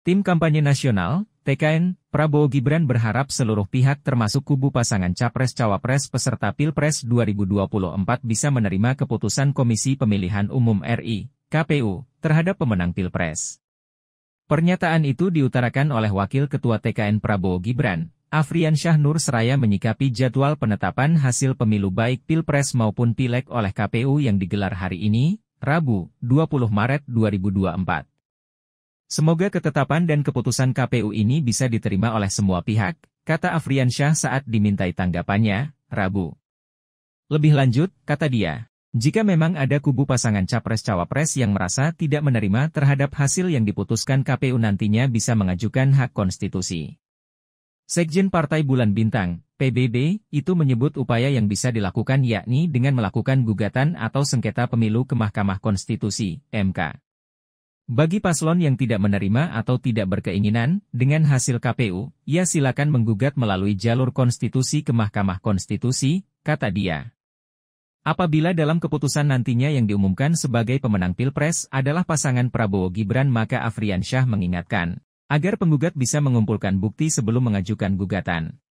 Tim Kampanye Nasional, TKN, Prabowo Gibran berharap seluruh pihak termasuk kubu pasangan Capres-Cawapres peserta Pilpres 2024 bisa menerima keputusan Komisi Pemilihan Umum RI, KPU, terhadap pemenang Pilpres. Pernyataan itu diutarakan oleh Wakil Ketua TKN Prabowo Gibran, Afrian Syah Nur Seraya menyikapi jadwal penetapan hasil pemilu baik Pilpres maupun Pileg oleh KPU yang digelar hari ini, Rabu, 20 Maret 2024. Semoga ketetapan dan keputusan KPU ini bisa diterima oleh semua pihak, kata Afriansyah saat dimintai tanggapannya, Rabu. Lebih lanjut, kata dia, jika memang ada kubu pasangan Capres-Cawapres yang merasa tidak menerima terhadap hasil yang diputuskan KPU nantinya bisa mengajukan hak konstitusi. Sekjen Partai Bulan Bintang, PBB, itu menyebut upaya yang bisa dilakukan yakni dengan melakukan gugatan atau sengketa pemilu ke Mahkamah Konstitusi, MK. Bagi paslon yang tidak menerima atau tidak berkeinginan dengan hasil KPU, ia silakan menggugat melalui jalur konstitusi ke Mahkamah Konstitusi, kata dia. Apabila dalam keputusan nantinya yang diumumkan sebagai pemenang Pilpres adalah pasangan Prabowo Gibran maka Afrian Syah mengingatkan, agar penggugat bisa mengumpulkan bukti sebelum mengajukan gugatan.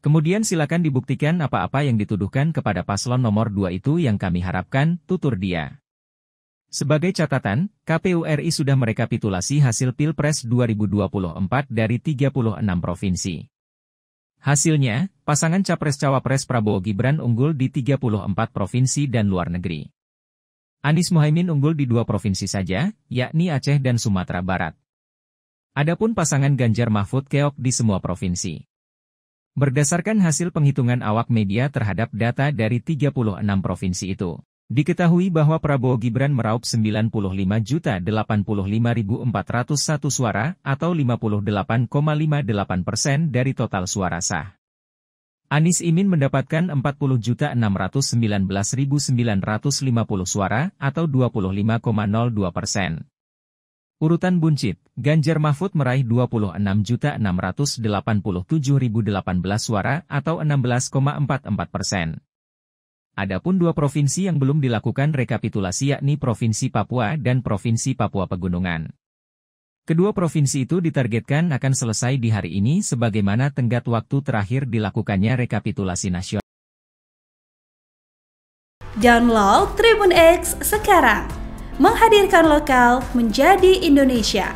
Kemudian silakan dibuktikan apa-apa yang dituduhkan kepada paslon nomor 2 itu yang kami harapkan, tutur dia. Sebagai catatan, KPU RI sudah merekapitulasi hasil Pilpres 2024 dari 36 provinsi. Hasilnya, pasangan Capres-Cawapres Prabowo Gibran unggul di 34 provinsi dan luar negeri. Anies Mohaimin unggul di dua provinsi saja, yakni Aceh dan Sumatera Barat. Adapun pasangan Ganjar Mahfud keok di semua provinsi. Berdasarkan hasil penghitungan awak media terhadap data dari 36 provinsi itu. Diketahui bahwa Prabowo Gibran meraup 95.085.401 suara atau 58,58 persen dari total suara sah. Anies Imin mendapatkan 40.619.950 suara atau 25,02 persen. Urutan buncit, Ganjar Mahfud meraih 26.687.018 suara atau 16,44 persen. Adapun dua provinsi yang belum dilakukan rekapitulasi yakni Provinsi Papua dan Provinsi Papua Pegunungan. Kedua provinsi itu ditargetkan akan selesai di hari ini sebagaimana tenggat waktu terakhir dilakukannya rekapitulasi nasional. Download Tribun X sekarang, menghadirkan lokal menjadi Indonesia.